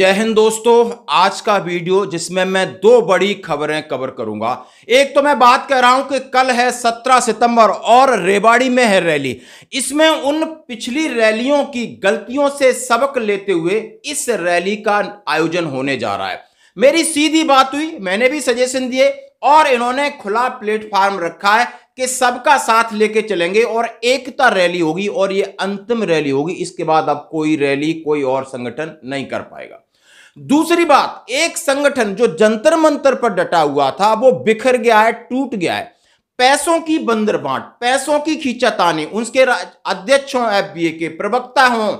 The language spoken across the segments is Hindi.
जय हिंद दोस्तों आज का वीडियो जिसमें मैं दो बड़ी खबरें कवर करूंगा एक तो मैं बात कर रहा हूं कि कल है 17 सितंबर और रेवाड़ी में है रैली इसमें उन पिछली रैलियों की गलतियों से सबक लेते हुए इस रैली का आयोजन होने जा रहा है मेरी सीधी बात हुई मैंने भी सजेशन दिए और इन्होंने खुला प्लेटफॉर्म रखा है कि सबका साथ लेके चलेंगे और एकता रैली होगी और ये अंतिम रैली होगी इसके बाद अब कोई रैली कोई और संगठन नहीं कर पाएगा दूसरी बात एक संगठन जो जंतर मंतर पर डटा हुआ था वो बिखर गया है टूट गया है पैसों की बंदर बांट पैसों की खींचाताने उनके अध्यक्ष हों एफ के प्रवक्ता हों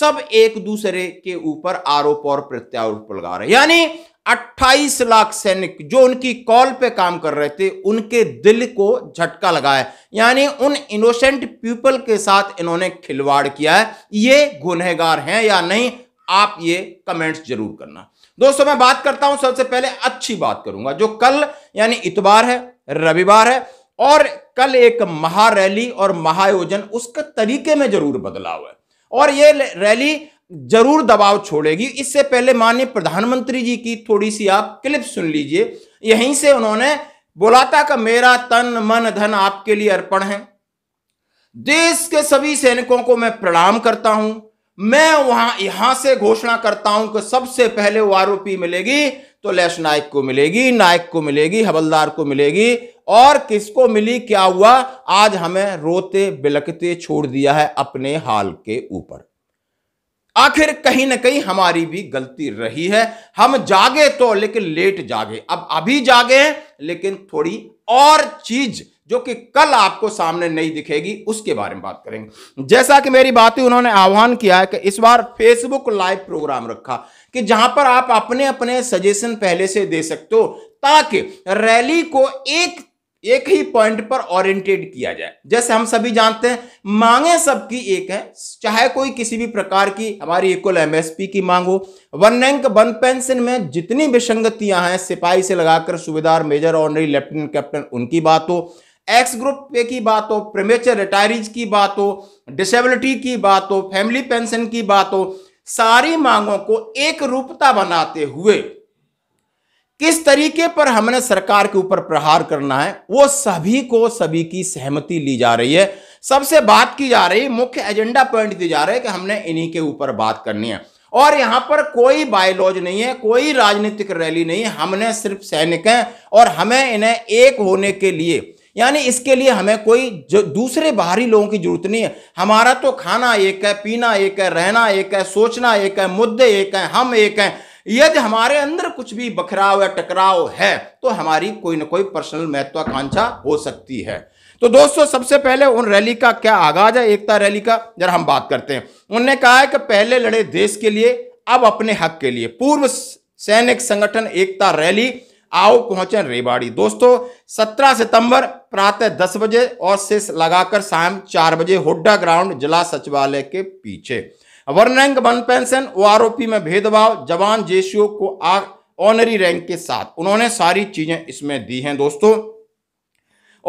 सब एक दूसरे के ऊपर आरोप और प्रत्यारोप लगा रहे यानी 28 लाख सैनिक जो उनकी कॉल पे काम कर रहे थे उनके दिल को झटका लगा है यानी उन इनोसेंट पीपल के साथ इन्होंने खिलवाड़ किया है ये गुनहगार हैं या नहीं आप ये कमेंट्स जरूर करना दोस्तों मैं बात करता हूं सबसे पहले अच्छी बात करूंगा जो कल यानी इतवार है रविवार है और कल एक महारैली और महायोजन उसके तरीके में जरूर बदलाव है और ये रैली जरूर दबाव छोड़ेगी इससे पहले माननीय प्रधानमंत्री जी की थोड़ी सी आप क्लिप सुन लीजिए यहीं से उन्होंने बोला था का मेरा तन मन धन आपके लिए अर्पण है देश के सभी सैनिकों को मैं प्रणाम करता हूं मैं वहां यहां से घोषणा करता हूं कि सबसे पहले वो आरोपी मिलेगी तो लैश नायक को मिलेगी नायक को मिलेगी हवलदार को मिलेगी और किसको मिली क्या हुआ आज हमें रोते बिलकते छोड़ दिया है अपने हाल के ऊपर आखिर कहीं ना कहीं हमारी भी गलती रही है हम जागे तो लेकिन लेट जागे अब अभी जागे हैं लेकिन थोड़ी और चीज जो कि कल आपको सामने नहीं दिखेगी उसके बारे में बात करेंगे जैसा कि मेरी बात ही उन्होंने आह्वान किया है कि इस बार फेसबुक लाइव प्रोग्राम रखा कि जहां पर आप अपने अपने सजेशन पहले से दे सकते हो ताकि रैली को एक एक ही पॉइंट पर ओरिएंटेड किया जाए जैसे हम सभी जानते हैं मांगे सबकी एक है चाहे कोई किसी भी प्रकार की हमारी इक्वल एमएसपी की मांग हो वन रैंक वन पेंशन में जितनी विसंगतियां हैं सिपाही से लगाकर सुबेदार मेजर ऑनरी लेफ्टिनेंट कैप्टन उनकी बात हो एक्स ग्रुप पे की बात हो प्रेमेचर रिटायरीज की बात हो डिसेबिलिटी की बात हो फैमिली पेंशन की बात हो सारी मांगों को एक रूपता बनाते हुए किस तरीके पर हमने सरकार के ऊपर प्रहार करना है वो सभी को सभी की सहमति ली जा रही है सबसे बात की जा रही मुख्य एजेंडा पॉइंट दिए जा रहे हैं कि हमने इन्हीं के ऊपर बात करनी है और यहां पर कोई बायोलॉज नहीं है कोई राजनीतिक रैली नहीं है हमने सिर्फ सैनिक हैं और हमें इन्हें एक होने के लिए यानी इसके लिए हमें कोई जो दूसरे बाहरी लोगों की जरूरत नहीं है हमारा तो खाना एक है पीना एक है रहना एक है सोचना एक है मुद्दे एक है हम एक हैं यदि हमारे अंदर कुछ भी बखराव या टकराव है तो हमारी कोई ना कोई पर्सनल महत्वाकांक्षा हो सकती है तो दोस्तों सबसे पहले उन रैली का क्या आगाज है एकता रैली का जरा हम बात करते हैं उन्होंने कहा है कि पहले लड़े देश के लिए अब अपने हक के लिए पूर्व सैनिक संगठन एकता रैली आओ पहुंचे रेवाड़ी दोस्तों 17 सितंबर प्रातः 10 बजे और शेष लगाकर शाम 4 बजे हुड्डा ग्राउंड जिला सचिवालय के पीछे वर्ण रैंक वन पेंशन ओआरओपी में भेदभाव जवान जेसीओ को आग ऑनरी रैंक के साथ उन्होंने सारी चीजें इसमें दी हैं दोस्तों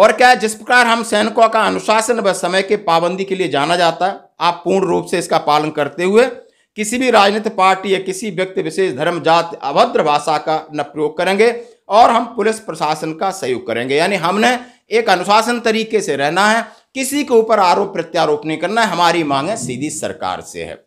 और क्या है जिस प्रकार हम सैनिकों का अनुशासन व समय के पाबंदी के लिए जाना जाता है आप पूर्ण रूप से इसका पालन करते हुए किसी भी राजनीतिक पार्टी या किसी व्यक्ति विशेष धर्म जात अभद्र भाषा का न प्रयोग करेंगे और हम पुलिस प्रशासन का सहयोग करेंगे यानी हमने एक अनुशासन तरीके से रहना है किसी के ऊपर आरोप प्रत्यारोप नहीं करना है हमारी मांग है सीधी सरकार से है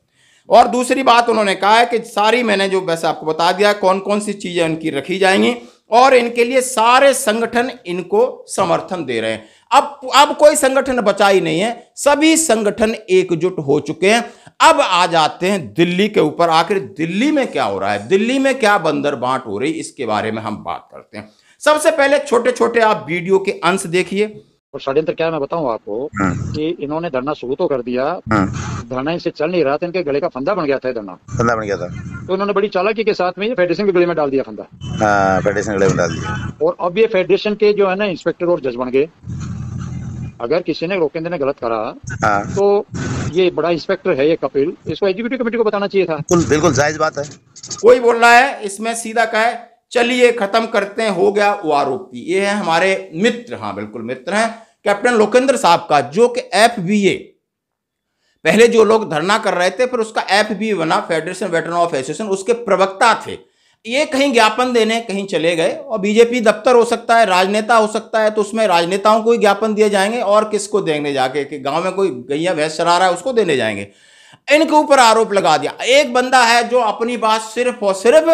और दूसरी बात उन्होंने कहा है कि सारी मैंने जो वैसे आपको बता दिया कौन कौन सी चीज़ें उनकी रखी जाएंगी और इनके लिए सारे संगठन इनको समर्थन दे रहे हैं अब अब कोई संगठन बचा ही नहीं है सभी संगठन एकजुट हो चुके हैं अब आ जाते हैं दिल्ली के ऊपर आखिर दिल्ली में क्या हो रहा है दिल्ली में क्या बंदर बांट हो रही इसके बारे में हम बात करते हैं सबसे पहले छोटे छोटे आप वीडियो के अंश देखिए और षड्यंत्र क्या है मैं बताऊं आपको हाँ। कि इन्होंने धरना शुरू तो कर दिया हाँ। धरना इनसे चल नहीं रहा था इनके गले का फंदा बन गया था धरना फंदा बन गया था तो इन्होंने बड़ी चालाकी के साथ में ये फेडरेशन के गले में डाल दिया फंदा हाँ, फेडरेशन गले में डाल दिया और अब ये फेडरेशन के जो है ना इंस्पेक्टर और जज बन गए अगर किसी ने रोकेंद्र ने गलत करा तो ये बड़ा इंस्पेक्टर है ये कपिल इसको एग्जीक्यूटिव कमेटी को बताना चाहिए था बिल्कुल जायज बात है कोई बोल रहा है इसमें सीधा का है चलिए खत्म करते हैं हो गया वो आरोपी ये है हमारे मित्र हाँ बिल्कुल मित्र हैं कैप्टन लोकेंद्र साहब का जो कि एफ बी ए पहले जो लोग धरना कर रहे थे फिर उसका एफ बी बना फेडरेशन वेटरन ऑफ एसोसिएशन उसके प्रवक्ता थे ये कहीं ज्ञापन देने कहीं चले गए और बीजेपी दफ्तर हो सकता है राजनेता हो सकता है तो उसमें राजनेताओं को ही ज्ञापन दिए जाएंगे और किसको देंगे जाके कि गांव में कोई गैया भैंस चरा रहा है उसको देने जाएंगे इनके ऊपर आरोप लगा दिया एक बंदा है जो अपनी बात सिर्फ और सिर्फ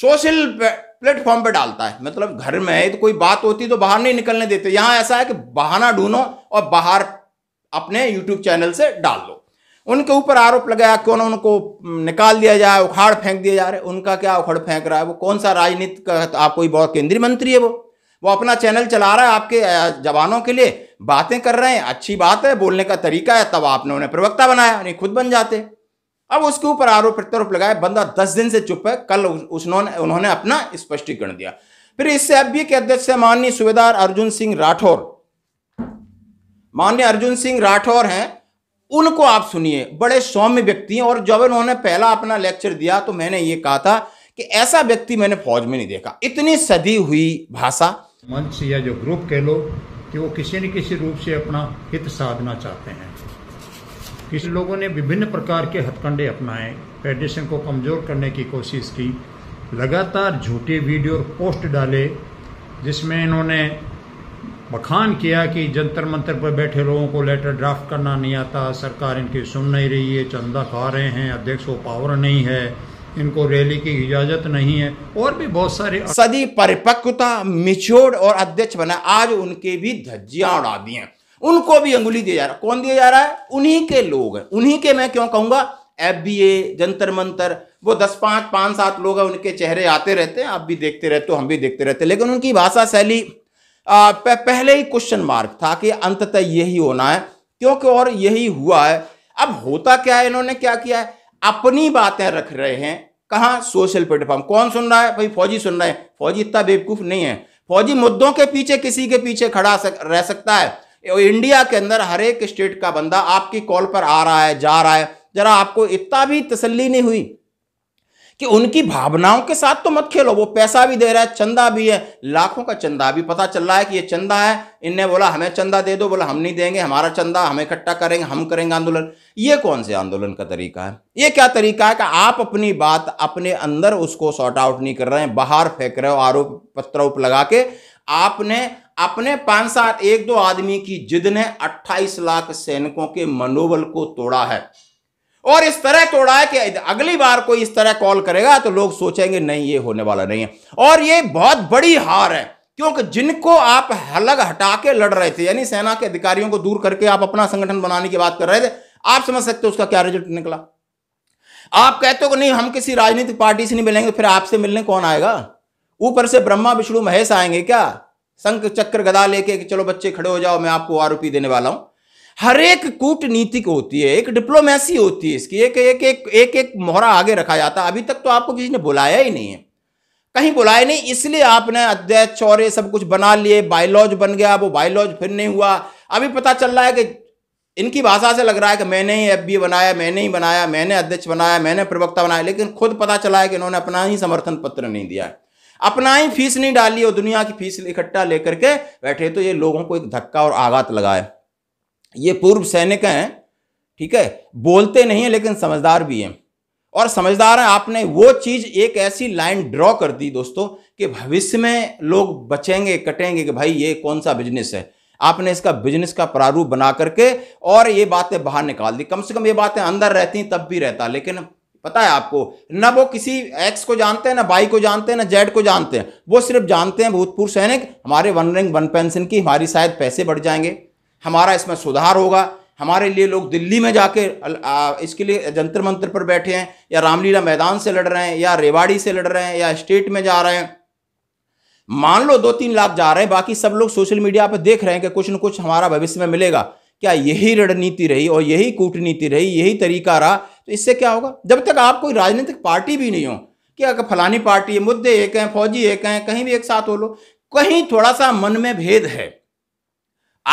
सोशल प्लेटफॉर्म पे डालता है मतलब घर में है तो कोई बात होती तो बाहर नहीं निकलने देते यहां ऐसा है कि बहाना ढूंढो और बाहर अपने यूट्यूब चैनल से डाल दो उनके ऊपर आरोप लगाया क्यों ना उनको निकाल दिया जाए उखाड़ फेंक दिया जा रहा है उनका क्या उखड़ फेंक रहा है वो कौन सा राजनीति का तो आप कोई बहुत केंद्रीय मंत्री है वो वो अपना चैनल चला रहा है आपके जवानों के लिए बातें कर रहे हैं अच्छी बात है बोलने का तरीका है तब आपने उन्हें प्रवक्ता बनाया नहीं खुद बन जाते अब उसके ऊपर आरोप प्रत्यारोप लगाए बंदा दस दिन से चुप है कल उसने उन्होंने अपना स्पष्टीकरण दिया फिर इससे अब भी के अध्यक्ष माननीय सुबेदार अर्जुन सिंह राठौर माननीय अर्जुन सिंह राठौर हैं उनको आप सुनिए बड़े सौम्य व्यक्ति हैं और जब उन्होंने पहला अपना लेक्चर दिया तो मैंने ये कहा था कि ऐसा व्यक्ति मैंने फौज में नहीं देखा इतनी सदी हुई भाषा मंच या जो ग्रुप कह लो कि वो किसी न किसी रूप से अपना हित साधना चाहते हैं किस लोगों ने विभिन्न प्रकार के हथकंडे अपनाए फेडरेशन को कमज़ोर करने की कोशिश की लगातार झूठे वीडियो और पोस्ट डाले जिसमें इन्होंने बखान किया कि जंतर मंतर पर बैठे लोगों को लेटर ड्राफ्ट करना नहीं आता सरकार इनकी सुन नहीं रही है चंदा खा रहे हैं अध्यक्ष को पावर नहीं है इनको रैली की इजाजत नहीं है और भी बहुत सारे सदी परिपक्वता मिचोड़ और अध्यक्ष बना आज उनके भी धज्जियां उड़ा दी हैं उनको भी अंगुली दिया जा रहा है कौन दिया जा रहा है उन्हीं के लोग हैं उन्हीं के मैं क्यों कहूंगा F B A Jantar Mantar वो दस पांच पांच सात लोग हैं उनके चेहरे आते रहते हैं आप भी देखते रहते हो हम भी देखते रहते हैं लेकिन उनकी भाषा शैली पहले ही क्वेश्चन मार्क था कि अंततः यही होना है क्योंकि और यही हुआ है अब होता क्या है इन्होंने क्या किया है अपनी बातें रख रहे हैं कहाँ सोशल प्लेटफॉर्म कौन सुन रहा है भाई फौजी सुन रहे हैं फौजी इतना बेवकूफ नहीं है फौजी मुद्दों के पीछे किसी के पीछे खड़ा सक, रह सकता है इंडिया के अंदर हर एक स्टेट का बंदा आपकी कॉल पर आ रहा है जा रहा है जरा आपको इतना भी तसल्ली नहीं हुई कि उनकी भावनाओं के साथ तो मत खेलो वो पैसा भी दे रहा है चंदा भी है लाखों का चंदा भी पता चल रहा है कि ये चंदा है इनने बोला हमें चंदा दे दो बोला हम नहीं देंगे हमारा चंदा हम इकट्ठा करेंगे हम करेंगे आंदोलन ये कौन से आंदोलन का तरीका है ये क्या तरीका है कि आप अपनी बात अपने अंदर उसको सॉर्ट आउट नहीं कर रहे हैं बाहर फेंक रहे हो आरोप पत्र लगा के आपने अपने पांच सात एक दो आदमी की जिद ने 28 लाख सैनिकों के मनोबल को तोड़ा है और इस तरह तोड़ा है कि अगली बार कोई इस तरह कॉल करेगा तो लोग सोचेंगे नहीं ये होने वाला नहीं है और ये बहुत बड़ी हार है क्योंकि जिनको आप अलग हटा के लड़ रहे थे यानी सेना के अधिकारियों को दूर करके आप अपना संगठन बनाने की बात कर रहे थे आप समझ सकते हो उसका क्या रिजल्ट निकला आप कहते हो कि नहीं हम किसी राजनीतिक पार्टी से नहीं मिलेंगे फिर आपसे मिलने कौन आएगा ऊपर से ब्रह्मा विष्णु महेश आएंगे क्या संक चक्र गदा लेके कि चलो बच्चे खड़े हो जाओ मैं आपको आरोपी देने वाला हूं हर एक कूटनीतिक होती है एक डिप्लोमेसी होती है इसकी एक एक एक एक एक मोहरा आगे रखा जाता है अभी तक तो आपको किसी ने बुलाया ही नहीं है कहीं बुलाया नहीं इसलिए आपने अध्यक्ष चौरे सब कुछ बना लिए बायोलॉज बन गया वो बायोलॉज फिर नहीं हुआ अभी पता चल रहा है कि इनकी भाषा से लग रहा है कि मैंने ही एफ बनाया मैंने ही बनाया मैंने अध्यक्ष बनाया मैंने प्रवक्ता बनाया लेकिन खुद पता चला है कि इन्होंने अपना ही समर्थन पत्र नहीं दिया है अपना ही फीस नहीं डाली और दुनिया की फीस इकट्ठा लेकर के बैठे तो ये लोगों को एक धक्का और आघात लगाए ये पूर्व सैनिक हैं ठीक है बोलते नहीं है लेकिन समझदार भी हैं और समझदार हैं आपने वो चीज़ एक ऐसी लाइन ड्रॉ कर दी दोस्तों कि भविष्य में लोग बचेंगे कटेंगे कि भाई ये कौन सा बिजनेस है आपने इसका बिजनेस का प्रारूप बना करके और ये बातें बाहर निकाल दी कम से कम ये बातें अंदर रहती तब भी रहता लेकिन पता है आपको ना वो किसी एक्स को जानते हैं ना बाई को जानते हैं ना जेड को जानते हैं वो सिर्फ जानते हैं भूतपूर्व सैनिक हमारे वन रैंक वन पेंशन की हमारी शायद पैसे बढ़ जाएंगे हमारा इसमें सुधार होगा हमारे लिए लोग दिल्ली में जाके इसके लिए जंतर मंत्र पर बैठे हैं या रामलीला मैदान से लड़ रहे हैं या रेवाड़ी से लड़ रहे हैं या स्टेट में जा रहे हैं मान लो दो तीन लाख जा रहे हैं बाकी सब लोग सोशल मीडिया पर देख रहे हैं कि कुछ न कुछ हमारा भविष्य में मिलेगा क्या यही रणनीति रही और यही कूटनीति रही यही तरीका रहा तो इससे क्या होगा जब तक आप कोई राजनीतिक पार्टी भी नहीं हो कि अगर फलानी पार्टी मुद्दे एक हैं फौजी एक हैं कहीं भी एक साथ हो लो कहीं थोड़ा सा मन में भेद है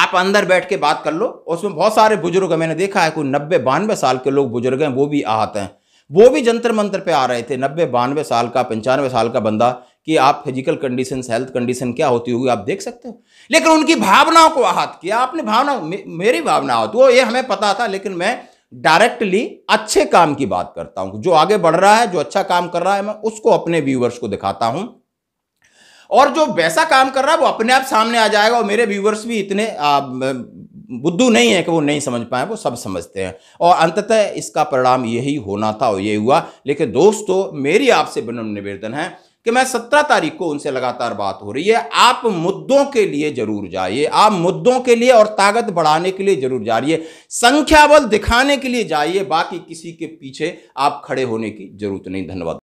आप अंदर बैठ के बात कर लो उसमें बहुत सारे बुजुर्ग मैंने देखा है कोई नब्बे बानवे साल के लोग बुजुर्ग हैं वो भी आहत हैं वो भी जंतर मंत्र पे आ रहे थे नब्बे बानवे साल का पंचानवे साल का बंदा कि आप फिजिकल कंडीशन हेल्थ कंडीशन क्या होती होगी आप देख सकते हो लेकिन उनकी भावनाओं को आहत किया आपने भावना मे, मेरी भावना आहत वो ये हमें पता था लेकिन मैं डायरेक्टली अच्छे काम की बात करता हूं जो आगे बढ़ रहा है जो अच्छा काम कर रहा है मैं उसको अपने व्यूवर्स को दिखाता हूं और जो वैसा काम कर रहा है वो अपने आप सामने आ जाएगा और मेरे व्यूवर्स भी इतने बुद्धू नहीं है कि वो नहीं समझ पाए वो सब समझते हैं और अंततः इसका परिणाम यही होना था और ये हुआ लेकिन दोस्तों मेरी आपसे विनम्र निवेदन है कि मैं सत्रह तारीख को उनसे लगातार बात हो रही है आप मुद्दों के लिए जरूर जाइए आप मुद्दों के लिए और ताकत बढ़ाने के लिए जरूर जा है संख्या बल दिखाने के लिए जाइए बाकी किसी के पीछे आप खड़े होने की जरूरत नहीं धन्यवाद